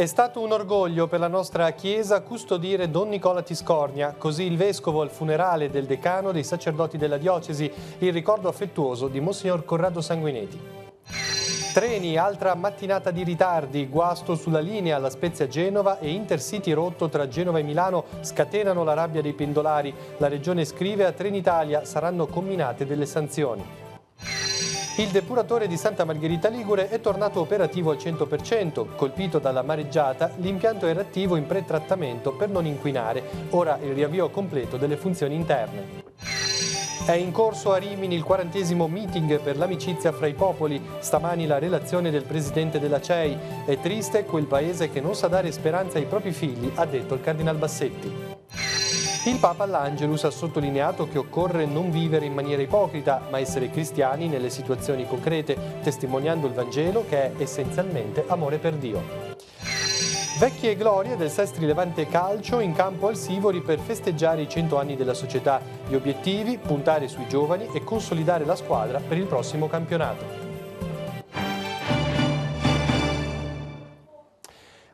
È stato un orgoglio per la nostra Chiesa custodire Don Nicola Tiscornia, così il Vescovo al funerale del decano dei sacerdoti della diocesi, il ricordo affettuoso di Monsignor Corrado Sanguinetti. Treni, altra mattinata di ritardi, guasto sulla linea alla Spezia Genova e Intercity rotto tra Genova e Milano scatenano la rabbia dei pendolari. La regione scrive a Trenitalia saranno combinate delle sanzioni. Il depuratore di Santa Margherita Ligure è tornato operativo al 100%. Colpito dalla mareggiata, l'impianto era attivo in pretrattamento per non inquinare. Ora il riavvio completo delle funzioni interne. È in corso a Rimini il quarantesimo meeting per l'amicizia fra i popoli. Stamani la relazione del presidente della CEI. È triste quel paese che non sa dare speranza ai propri figli, ha detto il cardinal Bassetti. Il Papa all'Angelus ha sottolineato che occorre non vivere in maniera ipocrita, ma essere cristiani nelle situazioni concrete, testimoniando il Vangelo che è essenzialmente amore per Dio. Vecchie glorie del Sestri Levante Calcio in campo al Sivori per festeggiare i 100 anni della società. Gli obiettivi, puntare sui giovani e consolidare la squadra per il prossimo campionato.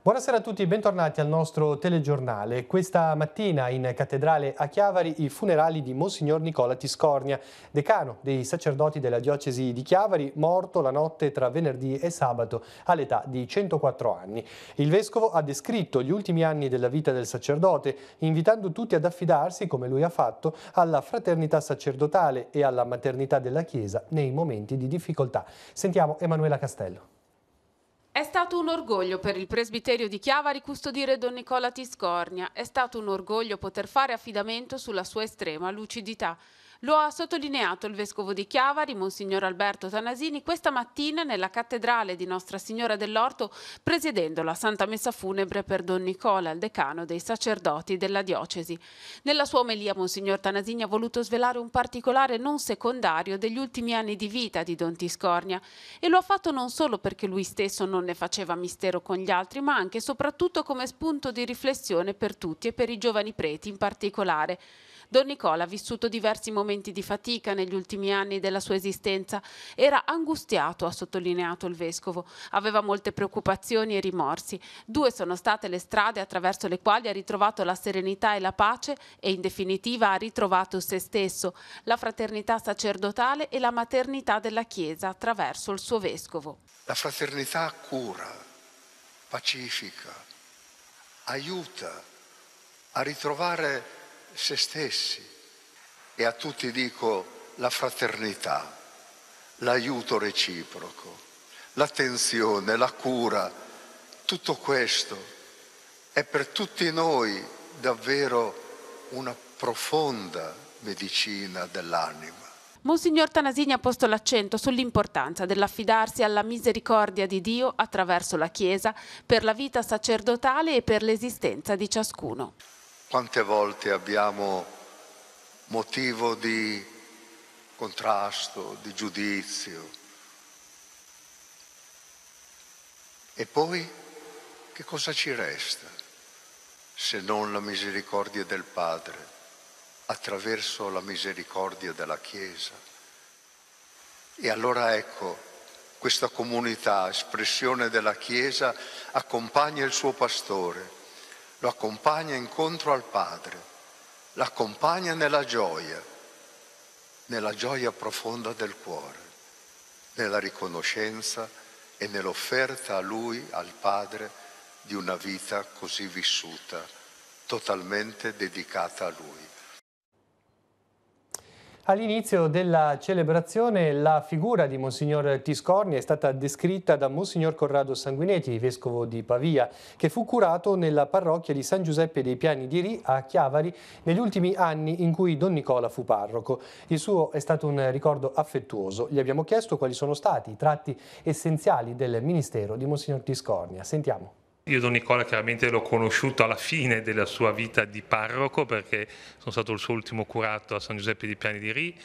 Buonasera a tutti e bentornati al nostro telegiornale. Questa mattina in cattedrale a Chiavari i funerali di Monsignor Nicola Tiscornia, decano dei sacerdoti della diocesi di Chiavari, morto la notte tra venerdì e sabato all'età di 104 anni. Il vescovo ha descritto gli ultimi anni della vita del sacerdote, invitando tutti ad affidarsi, come lui ha fatto, alla fraternità sacerdotale e alla maternità della Chiesa nei momenti di difficoltà. Sentiamo Emanuela Castello. È stato un orgoglio per il presbiterio di Chiava ricustodire Don Nicola Tiscornia, è stato un orgoglio poter fare affidamento sulla sua estrema lucidità. Lo ha sottolineato il vescovo di Chiavari, Monsignor Alberto Tanasini, questa mattina nella cattedrale di Nostra Signora dell'Orto, presiedendo la Santa Messa Funebre per Don Nicola, il decano dei sacerdoti della diocesi. Nella sua omelia, Monsignor Tanasini ha voluto svelare un particolare non secondario degli ultimi anni di vita di Don Tiscornia e lo ha fatto non solo perché lui stesso non ne faceva mistero con gli altri, ma anche e soprattutto come spunto di riflessione per tutti e per i giovani preti in particolare. Don Nicola ha vissuto diversi momenti di fatica negli ultimi anni della sua esistenza. Era angustiato, ha sottolineato il vescovo. Aveva molte preoccupazioni e rimorsi. Due sono state le strade attraverso le quali ha ritrovato la serenità e la pace e in definitiva ha ritrovato se stesso, la fraternità sacerdotale e la maternità della Chiesa attraverso il suo vescovo. La fraternità cura, pacifica, aiuta a ritrovare se stessi e a tutti dico la fraternità, l'aiuto reciproco, l'attenzione, la cura, tutto questo è per tutti noi davvero una profonda medicina dell'anima. Monsignor Tanasini ha posto l'accento sull'importanza dell'affidarsi alla misericordia di Dio attraverso la Chiesa per la vita sacerdotale e per l'esistenza di ciascuno. Quante volte abbiamo motivo di contrasto, di giudizio? E poi che cosa ci resta se non la misericordia del Padre attraverso la misericordia della Chiesa? E allora ecco, questa comunità, espressione della Chiesa, accompagna il suo pastore lo accompagna incontro al Padre, lo accompagna nella gioia, nella gioia profonda del cuore, nella riconoscenza e nell'offerta a Lui, al Padre, di una vita così vissuta, totalmente dedicata a Lui. All'inizio della celebrazione la figura di Monsignor Tiscorni è stata descritta da Monsignor Corrado Sanguinetti, vescovo di Pavia, che fu curato nella parrocchia di San Giuseppe dei Piani di Rì a Chiavari negli ultimi anni in cui Don Nicola fu parroco. Il suo è stato un ricordo affettuoso. Gli abbiamo chiesto quali sono stati i tratti essenziali del ministero di Monsignor Tiscornia. Sentiamo. Io Don Nicola chiaramente l'ho conosciuto alla fine della sua vita di parroco perché sono stato il suo ultimo curato a San Giuseppe di Piani di Rì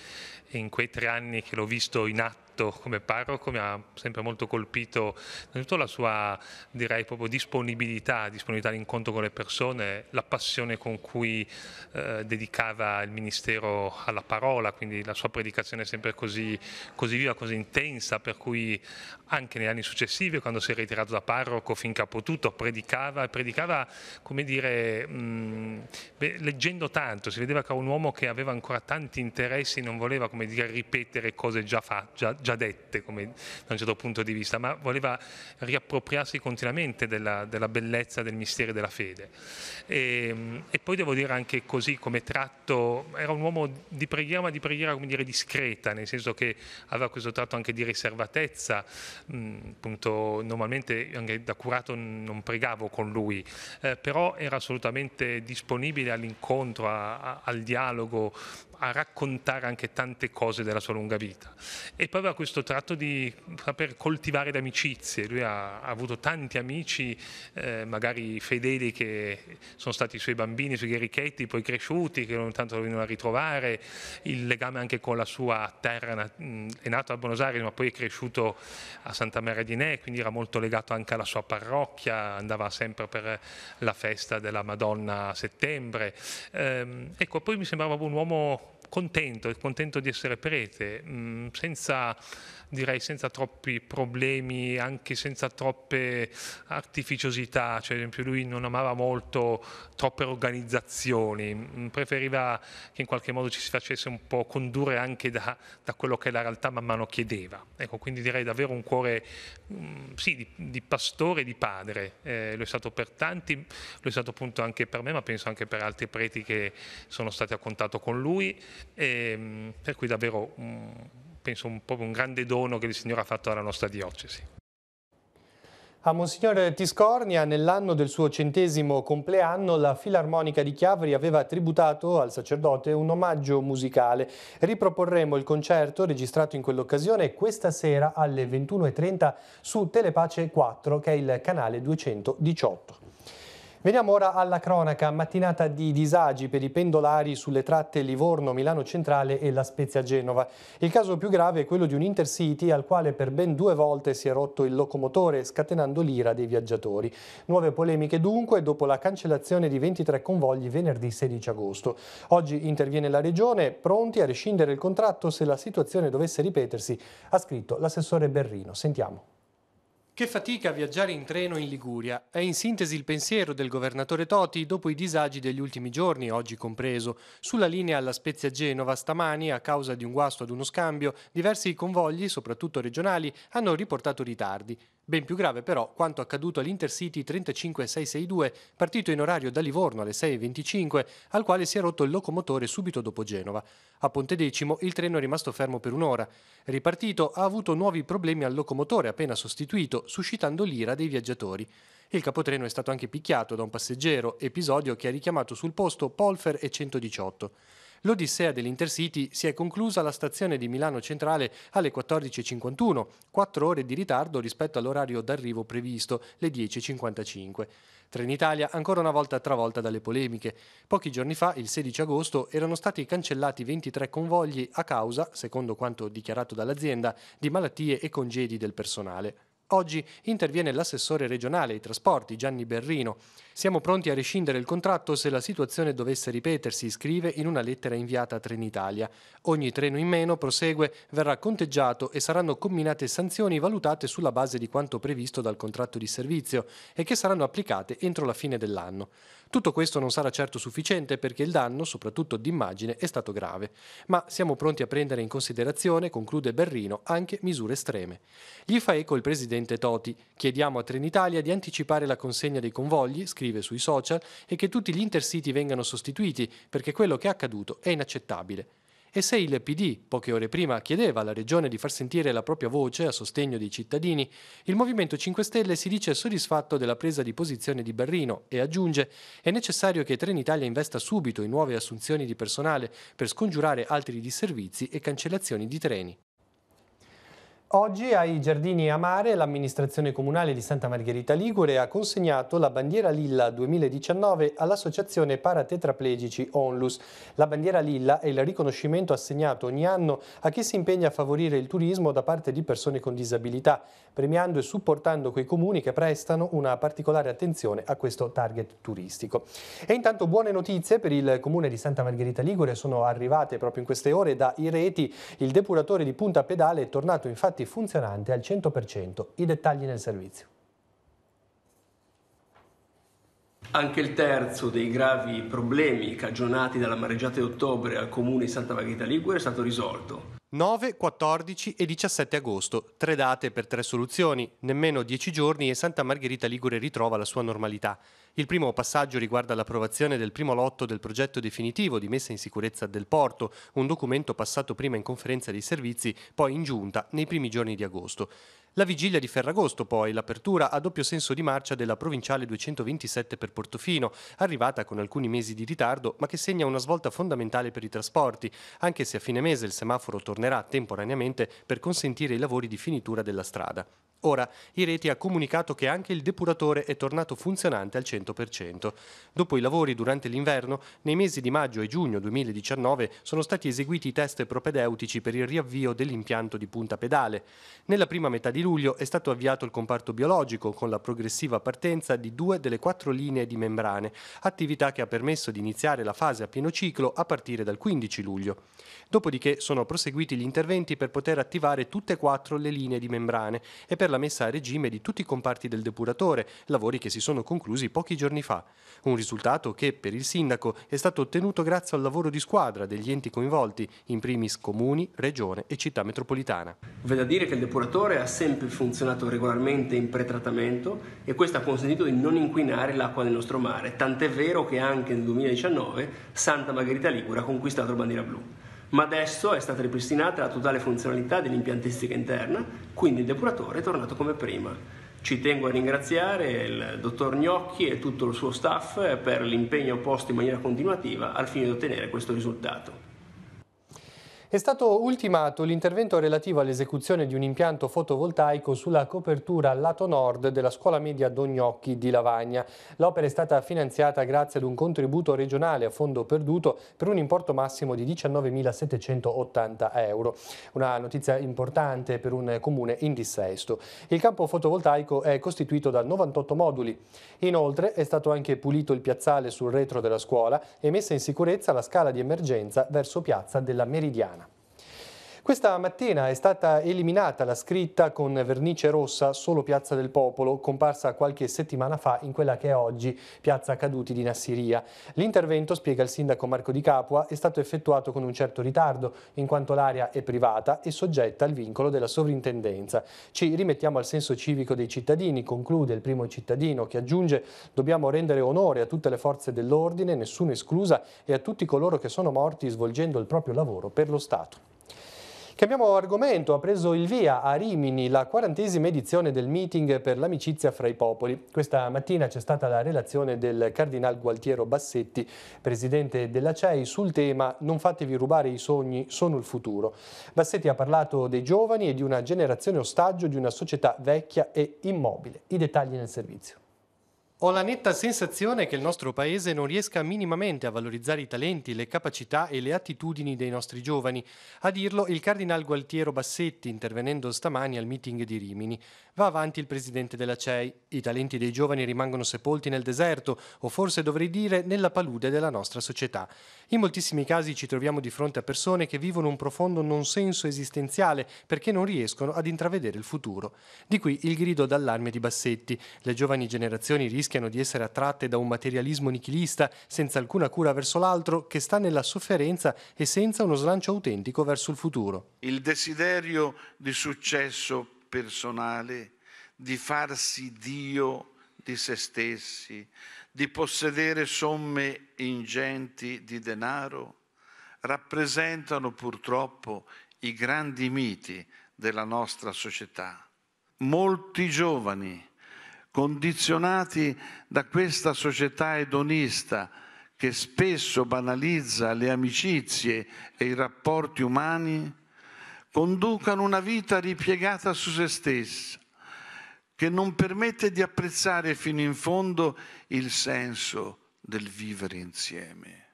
e in quei tre anni che l'ho visto in atto Benedetto come parroco mi ha sempre molto colpito innanzitutto la sua direi proprio disponibilità, disponibilità all'incontro con le persone, la passione con cui eh, dedicava il ministero alla parola, quindi la sua predicazione è sempre così, così viva, così intensa, per cui anche negli anni successivi, quando si è ritirato da parroco finché ha potuto, predicava predicava, come dire, mh, beh, leggendo tanto, si vedeva che era un uomo che aveva ancora tanti interessi, non voleva, come dire, ripetere cose già, fa, già, già già dette come, da un certo punto di vista, ma voleva riappropriarsi continuamente della, della bellezza del mistero della fede. E, ehm, e, poi devo dire anche così come tratto, era un uomo di preghiera, ma di preghiera come dire discreta, nel senso che aveva questo tratto anche di riservatezza, mh, appunto normalmente anche da curato non pregavo con lui, eh, però era assolutamente disponibile all'incontro, a, a, al dialogo, a raccontare anche tante cose della sua lunga vita. E poi aveva questo tratto di saper coltivare le amicizie, lui ha, ha avuto tanti amici, eh, magari fedeli che sono stati i suoi bambini, i suoi gherichetti, poi cresciuti, che ogni tanto lo venivano a ritrovare, il legame anche con la sua terra, è nato a Buenos Aires ma poi è cresciuto a Santa Maria di Ne, quindi era molto legato anche alla sua parrocchia, andava sempre per la festa della Madonna a settembre. Eh, ecco, poi mi sembrava un uomo contento, contento di essere prete, mh, mm, senza, direi senza troppi problemi, anche senza troppe artificiosità, cioè ad esempio lui non amava molto troppe organizzazioni, mh, mm, preferiva che in qualche modo ci si facesse un po' condurre anche da, da, quello che la realtà man mano chiedeva. Ecco, quindi direi davvero un cuore mh, mm, sì, di, di, pastore e di padre, eh, lo è stato per tanti, lo è stato appunto anche per me, ma penso anche per altri preti che sono stati a contatto con lui e, ehm, per cui davvero un, penso un, un grande dono che il Signore ha fatto alla nostra diocesi. A Monsignor Tiscornia, nell'anno del suo centesimo compleanno, la Filarmonica di Chiavri aveva tributato al sacerdote un omaggio musicale. Riproporremo il concerto registrato in quell'occasione questa sera alle 21.30 su Telepace 4, che è il canale 218. Veniamo ora alla cronaca, mattinata di disagi per i pendolari sulle tratte Livorno-Milano Centrale e La Spezia-Genova. Il caso più grave è quello di un Intercity al quale per ben due volte si è rotto il locomotore, scatenando l'ira dei viaggiatori. Nuove polemiche dunque dopo la cancellazione di 23 convogli venerdì 16 agosto. Oggi interviene la Regione, pronti a rescindere il contratto se la situazione dovesse ripetersi, ha scritto l'assessore Berrino. Sentiamo. Che fatica viaggiare in treno in Liguria. È in sintesi il pensiero del governatore Toti dopo i disagi degli ultimi giorni, oggi compreso. Sulla linea alla Spezia Genova stamani, a causa di un guasto ad uno scambio, diversi convogli, soprattutto regionali, hanno riportato ritardi. Ben più grave però quanto accaduto all'Intercity 35662, partito in orario da Livorno alle 6.25, al quale si è rotto il locomotore subito dopo Genova. A Ponte Decimo il treno è rimasto fermo per un'ora. Ripartito ha avuto nuovi problemi al locomotore appena sostituito, suscitando l'ira dei viaggiatori. Il capotreno è stato anche picchiato da un passeggero, episodio che ha richiamato sul posto Polfer e 118. L'odissea dell'Intercity si è conclusa alla stazione di Milano Centrale alle 14.51, 4 ore di ritardo rispetto all'orario d'arrivo previsto, le 10.55. Trenitalia ancora una volta travolta dalle polemiche. Pochi giorni fa, il 16 agosto, erano stati cancellati 23 convogli a causa, secondo quanto dichiarato dall'azienda, di malattie e congedi del personale. Oggi interviene l'assessore regionale ai trasporti Gianni Berrino. Siamo pronti a rescindere il contratto se la situazione dovesse ripetersi, scrive in una lettera inviata a Trenitalia. Ogni treno in meno, prosegue, verrà conteggiato e saranno combinate sanzioni valutate sulla base di quanto previsto dal contratto di servizio e che saranno applicate entro la fine dell'anno. Tutto questo non sarà certo sufficiente perché il danno, soprattutto d'immagine, è stato grave, ma siamo pronti a prendere in considerazione, conclude Berrino, anche misure estreme. Gli fa eco il presidente Toti. Chiediamo a Trenitalia di anticipare la consegna dei convogli, scrive sui social, è che tutti gli intercity vengano sostituiti perché quello che è accaduto è inaccettabile. E se il PD poche ore prima chiedeva alla Regione di far sentire la propria voce a sostegno dei cittadini, il Movimento 5 Stelle si dice soddisfatto della presa di posizione di Berrino e aggiunge è necessario che Trenitalia investa subito in nuove assunzioni di personale per scongiurare altri disservizi e cancellazioni di treni. Oggi ai Giardini Amare l'amministrazione comunale di Santa Margherita Ligure ha consegnato la bandiera Lilla 2019 all'associazione paratetraplegici Onlus. La bandiera Lilla è il riconoscimento assegnato ogni anno a chi si impegna a favorire il turismo da parte di persone con disabilità, premiando e supportando quei comuni che prestano una particolare attenzione a questo target turistico. E intanto buone notizie per il comune di Santa Margherita Ligure sono arrivate proprio in queste ore da Ireti. Il depuratore di Punta Pedale è tornato infatti prodotti funzionanti al 100%. I dettagli nel servizio. Anche il terzo dei gravi problemi cagionati dalla mareggiata di ottobre al comune di Santa Margherita Ligure è stato risolto. 9, 14 e 17 agosto, tre date per tre soluzioni, nemmeno dieci giorni e Santa Margherita Ligure ritrova la sua normalità. Il primo passaggio riguarda l'approvazione del primo lotto del progetto definitivo di messa in sicurezza del porto, un documento passato prima in conferenza dei servizi, poi in giunta nei primi giorni di agosto. La vigilia di Ferragosto, poi, l'apertura a doppio senso di marcia della provinciale 227 per Portofino, arrivata con alcuni mesi di ritardo, ma che segna una svolta fondamentale per i trasporti, anche se a fine mese il semaforo tornerà temporaneamente per consentire i lavori di finitura della strada. Ora, Ireti ha comunicato che anche il depuratore è tornato funzionante al 100%. Dopo i lavori durante l'inverno, nei mesi di maggio e giugno 2019 sono stati eseguiti i test propedeutici per il riavvio dell'impianto di punta pedale. Nella prima metà di di luglio è stato avviato il comparto biologico con la progressiva partenza di due delle quattro linee di membrane, attività che ha permesso di iniziare la fase a pieno ciclo a partire dal 15 luglio. Dopodiché sono proseguiti gli interventi per poter attivare tutte e quattro le linee di membrane e per la messa a regime di tutti i comparti del depuratore, lavori che si sono conclusi pochi giorni fa. Un risultato che per il sindaco è stato ottenuto grazie al lavoro di squadra degli enti coinvolti, in primis comuni, regione e città metropolitana. Veda dire che il depuratore ha sempre sempre funzionato regolarmente in pretrattamento e questo ha consentito di non inquinare l'acqua del nostro mare, tant'è vero che anche nel 2019 Santa Margherita Ligure ha conquistato la bandiera blu. Ma adesso è stata ripristinata la totale funzionalità dell'impiantistica interna, quindi il depuratore è tornato come prima. Ci tengo a ringraziare il dottor Gnocchi e tutto il suo staff per l'impegno posto in maniera continuativa al fine di ottenere questo risultato. È stato ultimato l'intervento relativo all'esecuzione di un impianto fotovoltaico sulla copertura al lato nord della scuola media Dognocchi di Lavagna. L'opera è stata finanziata grazie ad un contributo regionale a fondo perduto per un importo massimo di 19.780 euro. Una notizia importante per un comune in dissesto. Il campo fotovoltaico è costituito da 98 moduli. Inoltre è stato anche pulito il piazzale sul retro della scuola e messa in sicurezza la scala di emergenza verso piazza della Meridiana. Questa mattina è stata eliminata la scritta con vernice rossa solo Piazza del Popolo, comparsa qualche settimana fa in quella che è oggi Piazza Caduti di Nassiria. L'intervento, spiega il sindaco Marco Di Capua, è stato effettuato con un certo ritardo, in quanto l'area è privata e soggetta al vincolo della sovrintendenza. Ci rimettiamo al senso civico dei cittadini, conclude il primo cittadino, che aggiunge dobbiamo rendere onore a tutte le forze dell'ordine, nessuna esclusa, e a tutti coloro che sono morti svolgendo il proprio lavoro per lo Stato. Cambiamo argomento, ha preso il via a Rimini la quarantesima edizione del meeting per l'amicizia fra i popoli. Questa mattina c'è stata la relazione del Cardinal Gualtiero Bassetti, presidente della CEI, sul tema Non fatevi rubare i sogni, sono il futuro. Bassetti ha parlato dei giovani e di una generazione ostaggio di una società vecchia e immobile. I dettagli nel servizio. Ho la netta sensazione che il nostro paese non riesca minimamente a valorizzare i talenti, le capacità e le attitudini dei nostri giovani. A dirlo il cardinal Gualtiero Bassetti, intervenendo stamani al meeting di Rimini. Va avanti il presidente della CEI. I talenti dei giovani rimangono sepolti nel deserto, o forse dovrei dire nella palude della nostra società. In moltissimi casi ci troviamo di fronte a persone che vivono un profondo non senso esistenziale perché non riescono ad intravedere il futuro. Di qui il grido d'allarme di Bassetti. Le giovani generazioni rischiano di essere attratte da un materialismo nichilista, senza alcuna cura verso l'altro, che sta nella sofferenza e senza uno slancio autentico verso il futuro. Il desiderio di successo personale, di farsi Dio di se stessi, di possedere somme ingenti di denaro rappresentano purtroppo i grandi miti della nostra società. Molti giovani, condizionati da questa società edonista che spesso banalizza le amicizie e i rapporti umani, conducano una vita ripiegata su se stessa, che non permette di apprezzare fino in fondo il senso del vivere insieme.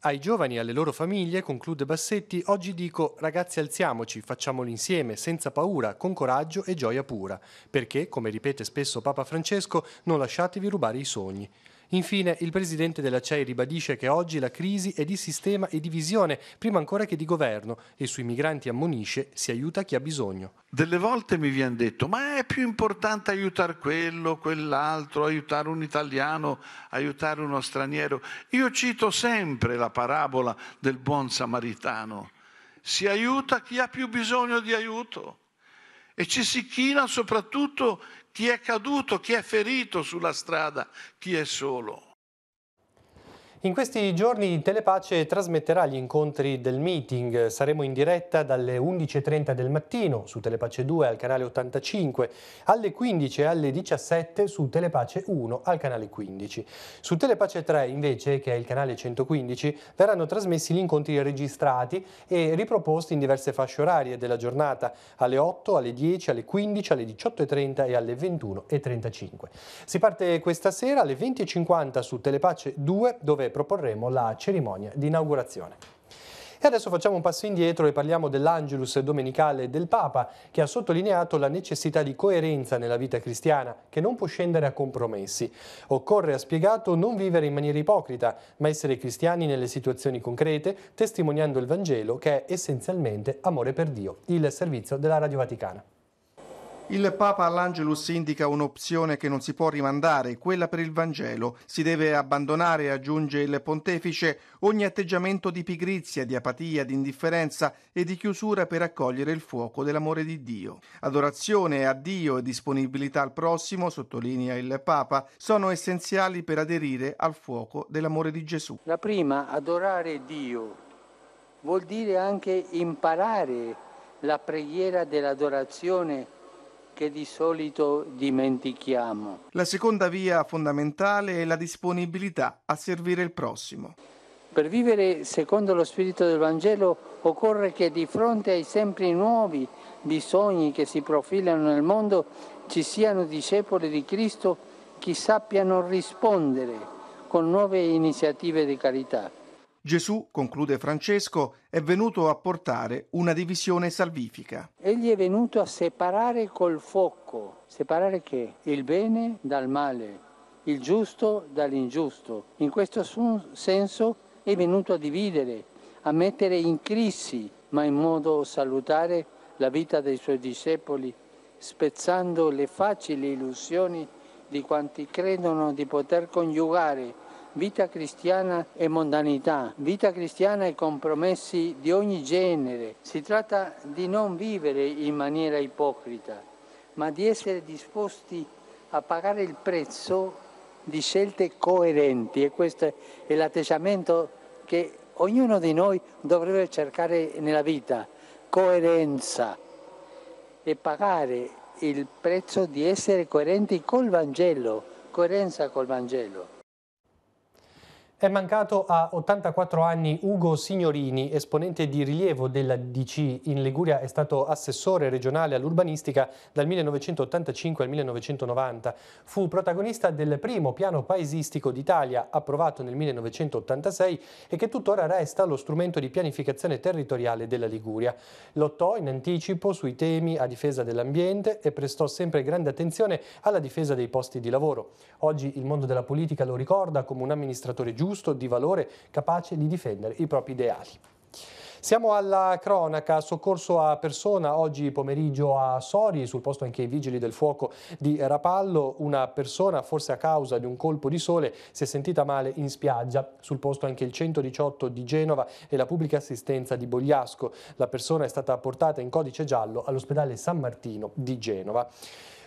Ai giovani e alle loro famiglie, conclude Bassetti, oggi dico ragazzi alziamoci, facciamolo insieme, senza paura, con coraggio e gioia pura, perché, come ripete spesso Papa Francesco, non lasciatevi rubare i sogni. Infine, il presidente della CEI ribadisce che oggi la crisi è di sistema e di visione, prima ancora che di governo, e sui migranti ammonisce si aiuta chi ha bisogno. Delle volte mi viene detto, ma è più importante aiutare quello, quell'altro, aiutare un italiano, aiutare uno straniero. Io cito sempre la parabola del buon samaritano. Si aiuta chi ha più bisogno di aiuto e ci si china soprattutto chi è caduto, chi è ferito sulla strada, chi è solo. In questi giorni Telepace trasmetterà gli incontri del meeting. Saremo in diretta dalle 11.30 del mattino su Telepace 2 al canale 85, alle 15 e alle 17 su Telepace 1 al canale 15. Su Telepace 3 invece, che è il canale 115, verranno trasmessi gli incontri registrati e riproposti in diverse fasce orarie della giornata, alle 8, alle 10, alle 15, alle 18.30 e alle 21.35. Si parte questa sera alle 20.50 su Telepace 2 dove proporremo la cerimonia di inaugurazione. E adesso facciamo un passo indietro e parliamo dell'Angelus domenicale del Papa, che ha sottolineato la necessità di coerenza nella vita cristiana, che non può scendere a compromessi. Occorre, ha spiegato, non vivere in maniera ipocrita, ma essere cristiani nelle situazioni concrete, testimoniando il Vangelo, che è essenzialmente amore per Dio, il servizio della Radio Vaticana. Il Papa all'Angelus indica un'opzione che non si può rimandare, quella per il Vangelo. Si deve abbandonare, aggiunge il pontefice, ogni atteggiamento di pigrizia, di apatia, di indifferenza e di chiusura per accogliere il fuoco dell'amore di Dio. Adorazione a Dio e disponibilità al prossimo, sottolinea il Papa, sono essenziali per aderire al fuoco dell'amore di Gesù. La prima, adorare Dio, vuol dire anche imparare la preghiera dell'adorazione che di solito dimentichiamo. La seconda via fondamentale è la disponibilità a servire il prossimo. Per vivere secondo lo spirito del Vangelo occorre che di fronte ai sempre nuovi bisogni che si profilano nel mondo ci siano discepoli di Cristo che sappiano rispondere con nuove iniziative di carità. Gesù, conclude Francesco, è venuto a portare una divisione salvifica. Egli è venuto a separare col fuoco, separare che? Il bene dal male, il giusto dall'ingiusto. In questo senso è venuto a dividere, a mettere in crisi, ma in modo salutare, la vita dei suoi discepoli, spezzando le facili illusioni di quanti credono di poter coniugare vita cristiana e mondanità, vita cristiana e compromessi di ogni genere. Si tratta di non vivere in maniera ipocrita, ma di essere disposti a pagare il prezzo di scelte coerenti e questo è l'atteggiamento che ognuno di noi dovrebbe cercare nella vita, coerenza e pagare il prezzo di essere coerenti col Vangelo, coerenza col Vangelo. È mancato a 84 anni Ugo Signorini, esponente di rilievo della DC in Liguria, è stato assessore regionale all'urbanistica dal 1985 al 1990. Fu protagonista del primo piano paesistico d'Italia, approvato nel 1986 e che tuttora resta lo strumento di pianificazione territoriale della Liguria. Lottò in anticipo sui temi a difesa dell'ambiente e prestò sempre grande attenzione alla difesa dei posti di lavoro. Oggi il mondo della politica lo ricorda come un amministratore giusto giusto, di valore, capace di difendere i propri ideali. Siamo alla cronaca, soccorso a persona oggi pomeriggio a Sori, sul posto anche i vigili del fuoco di Rapallo, una persona forse a causa di un colpo di sole si è sentita male in spiaggia, sul posto anche il 118 di Genova e la pubblica assistenza di Bogliasco, la persona è stata portata in codice giallo all'ospedale San Martino di Genova.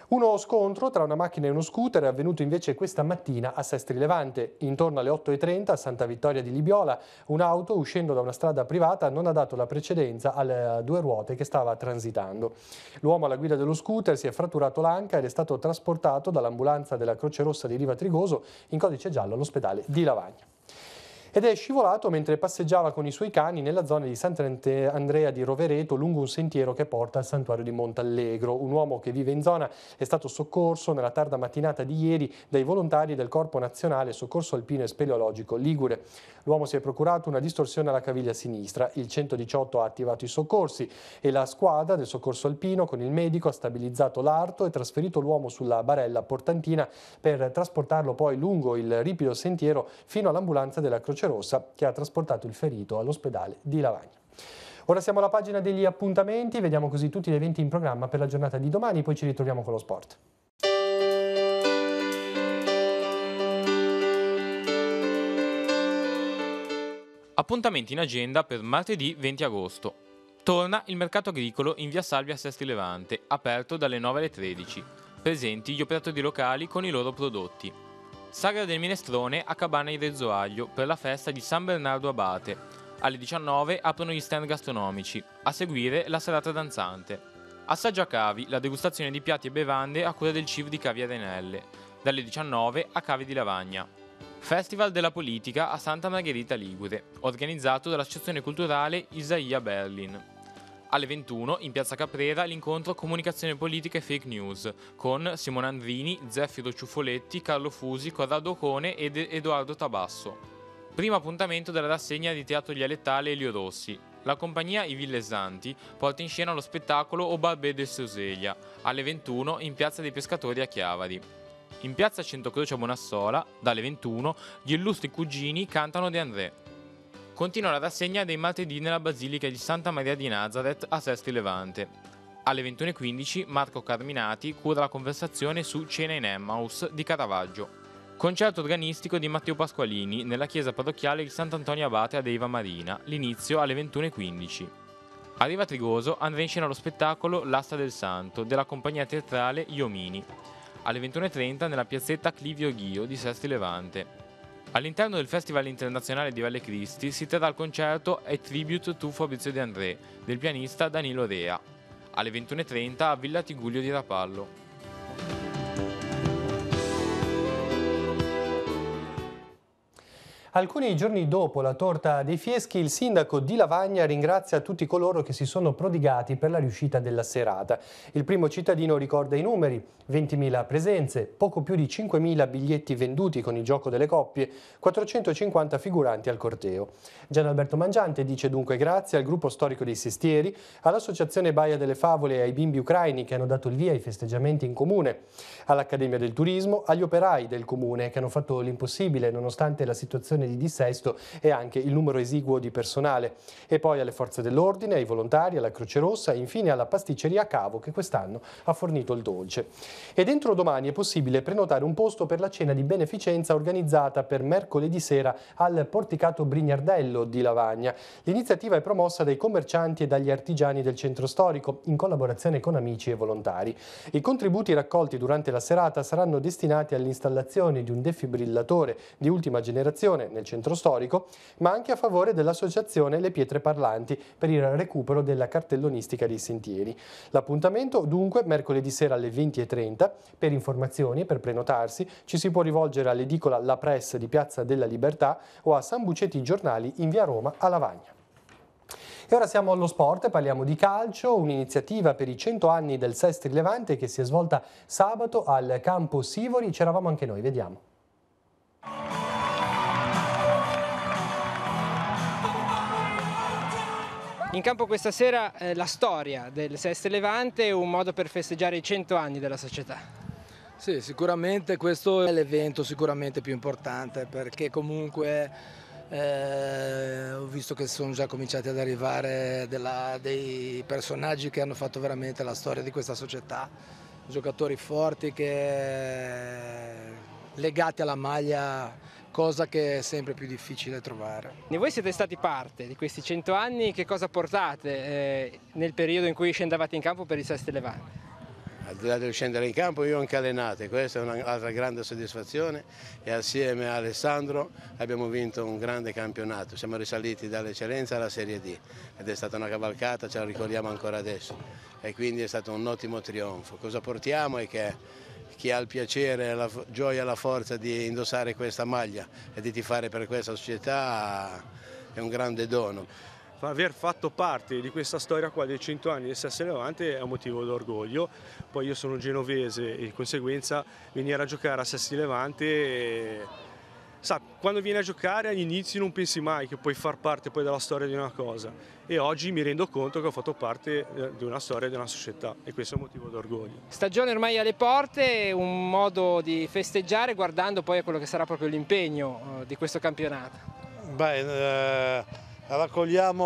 Uno scontro tra una macchina e uno scooter è avvenuto invece questa mattina a Sestri Levante. Intorno alle 8.30 a Santa Vittoria di Libiola, un'auto uscendo da una strada privata non ha dato la precedenza alle eh, due ruote che stava transitando. L'uomo alla guida dello scooter si è fratturato l'anca ed è stato trasportato dall'ambulanza della Croce Rossa di Riva Trigoso in codice giallo all'ospedale di Lavagna ed è scivolato mentre passeggiava con i suoi cani nella zona di Sant'Andrea di Rovereto lungo un sentiero che porta al santuario di Montallegro. Un uomo che vive in zona è stato soccorso nella tarda mattinata di ieri dai volontari del Corpo Nazionale Soccorso Alpino e Speleologico Ligure. L'uomo si è procurato una distorsione alla caviglia sinistra, il 118 ha attivato i soccorsi e la squadra del soccorso alpino con il medico ha stabilizzato l'arto e trasferito l'uomo sulla barella portantina per trasportarlo poi lungo il ripido sentiero fino all'ambulanza della Croce Croce Rossa che ha trasportato il ferito all'ospedale di Lavagna. Ora siamo alla pagina degli appuntamenti, vediamo così tutti gli eventi in programma per la giornata di domani, poi ci ritroviamo con lo sport. Appuntamenti in agenda per martedì 20 agosto. Torna il mercato agricolo in via Salvia Sesti Levante, aperto dalle 9 alle 13. Presenti gli operatori locali con i loro prodotti. Sagra del Minestrone a Cabana di Rezzoaglio per la festa di San Bernardo Abate. Alle 19 aprono gli stand gastronomici, a seguire la serata danzante. Assaggio a Cavi, la degustazione di piatti e bevande a cura del CIV di Cavi Arenelle, dalle 19 a Cavi di Lavagna. Festival della politica a Santa Margherita Ligure, organizzato dall'Associazione Culturale Isaia Berlin. Alle 21 in piazza Caprera l'incontro Comunicazione politica e fake news con Simone Andrini, Zeffiro Ciuffoletti, Carlo Fusi, Corrado Cone ed Edoardo Tabasso. Primo appuntamento della rassegna di teatro dialettale Elio Rossi. La compagnia I Villesanti porta in scena lo spettacolo O Barbè del Soseglia alle 21 in piazza dei pescatori a Chiavari. In piazza Centrocroce a Bonassola, dalle 21, gli illustri cugini cantano De André continua la rassegna dei martedì nella Basilica di Santa Maria di Nazareth a Sesti Levante. Alle 21.15 Marco Carminati cura la conversazione su Cena in Emmaus di Caravaggio. Concerto organistico di Matteo Pasqualini nella chiesa parrocchiale di Sant'Antonio Abate ad Eva Marina, l'inizio alle 21.15. Arriva a Trigoso, andrà in scena lo spettacolo L'asta del santo della compagnia teatrale Iomini, alle 21.30 nella piazzetta Clivio Ghio di Sesti Levante. All'interno del Festival Internazionale di Valle Cristi si terrà il concerto A Tribute to Fabrizio De André del pianista Danilo Rea alle 21.30 a Villa Tiguglio di Rapallo. Alcuni giorni dopo la torta dei fieschi, il sindaco di Lavagna ringrazia tutti coloro che si sono prodigati per la riuscita della serata. Il primo cittadino ricorda i numeri, 20.000 presenze, poco più di 5.000 biglietti venduti con il gioco delle coppie, 450 figuranti al corteo. Gian Alberto Mangiante dice dunque grazie al gruppo storico dei Sestieri, all'associazione Baia delle Favole e ai bimbi ucraini che hanno dato il via ai festeggiamenti in comune, all'Accademia del Turismo, agli operai del comune che hanno fatto l'impossibile nonostante la situazione di dissesto e anche il numero esiguo di personale. E poi alle forze dell'ordine, ai volontari, alla Croce Rossa e infine alla pasticceria Cavo che quest'anno ha fornito il dolce. E dentro domani è possibile prenotare un posto per la cena di beneficenza organizzata per mercoledì sera al porticato Brignardello di Lavagna. L'iniziativa è promossa dai commercianti e dagli artigiani del centro storico in collaborazione con amici e volontari. I contributi raccolti durante la serata saranno destinati all'installazione di un defibrillatore di ultima generazione nel centro storico, ma anche a favore dell'associazione Le Pietre Parlanti per il recupero della cartellonistica dei sentieri. L'appuntamento dunque mercoledì sera alle 20.30. Per informazioni e per prenotarsi ci si può rivolgere all'edicola La Press di Piazza della Libertà o a San Bucetti Giornali in via Roma a Lavagna. E ora siamo allo sport, parliamo di calcio, un'iniziativa per i 100 anni del Sestri Levante che si è svolta sabato al campo Sivori, c'eravamo anche noi, vediamo. In campo questa sera eh, la storia del Seste Levante, un modo per festeggiare i 100 anni della società. Sì, sicuramente questo è l'evento sicuramente più importante perché comunque eh, ho visto che sono già cominciati ad arrivare della, dei personaggi che hanno fatto veramente la storia di questa società, giocatori forti che legati alla maglia cosa che è sempre più difficile trovare. E voi siete stati parte di questi 100 anni, che cosa portate eh, nel periodo in cui scendevate in campo per il Seste Levante? Al di là del scendere in campo io ho anche allenato, questa è un'altra grande soddisfazione e assieme a Alessandro abbiamo vinto un grande campionato, siamo risaliti dall'eccellenza alla Serie D ed è stata una cavalcata, ce la ricordiamo ancora adesso e quindi è stato un ottimo trionfo. Cosa portiamo è che chi ha il piacere, la gioia e la forza di indossare questa maglia e di tifare per questa società è un grande dono. Aver fatto parte di questa storia qua dei 100 anni del Sassone Levante è un motivo d'orgoglio, poi io sono genovese e di conseguenza venire a giocare a Sassi Levante eh, Sa, quando vieni a giocare agli inizi non pensi mai che puoi far parte poi della storia di una cosa e oggi mi rendo conto che ho fatto parte eh, di una storia, di una società e questo è un motivo d'orgoglio. Stagione ormai alle porte, un modo di festeggiare guardando poi a quello che sarà proprio l'impegno eh, di questo campionato. Beh, eh, raccogliamo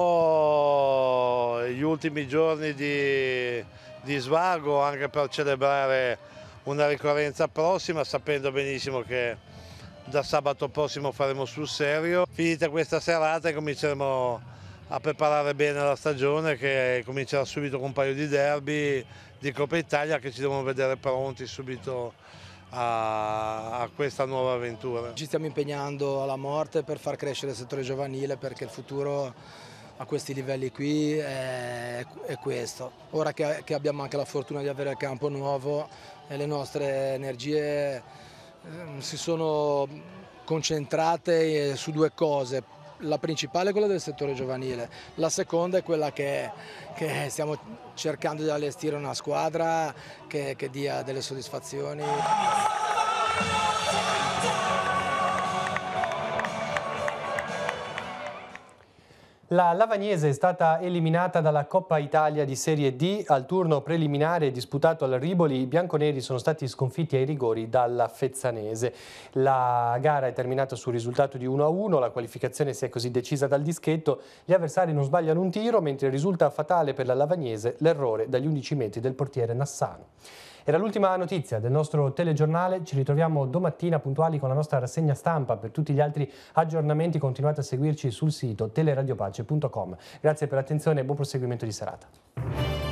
gli ultimi giorni di, di svago anche per celebrare una ricorrenza prossima sapendo benissimo che da sabato prossimo faremo sul serio. Finita questa serata cominceremo a preparare bene la stagione che comincerà subito con un paio di derby di Coppa Italia che ci devono vedere pronti subito a, questa nuova avventura. Ci stiamo impegnando alla morte per far crescere il settore giovanile perché il futuro a questi livelli qui è, è questo. Ora che, che abbiamo anche la fortuna di avere il campo nuovo e le nostre energie Ehm, si sono concentrate eh, su due cose. La principale è quella del settore giovanile, la seconda è quella che, che stiamo cercando di allestire una squadra che, che dia delle soddisfazioni. La Lavagnese è stata eliminata dalla Coppa Italia di Serie D. Al turno preliminare disputato al Riboli, i bianconeri sono stati sconfitti ai rigori dalla Fezzanese. La gara è terminata sul risultato di 1-1, la qualificazione si è così decisa dal dischetto. Gli avversari non sbagliano un tiro, mentre risulta fatale per la Lavagnese l'errore dagli 11 metri del portiere Nassano. Era l'ultima notizia del nostro telegiornale, ci ritroviamo domattina puntuali con la nostra rassegna stampa. Per tutti gli altri aggiornamenti continuate a seguirci sul sito teleradiopace.com. Grazie per l'attenzione e buon proseguimento di serata.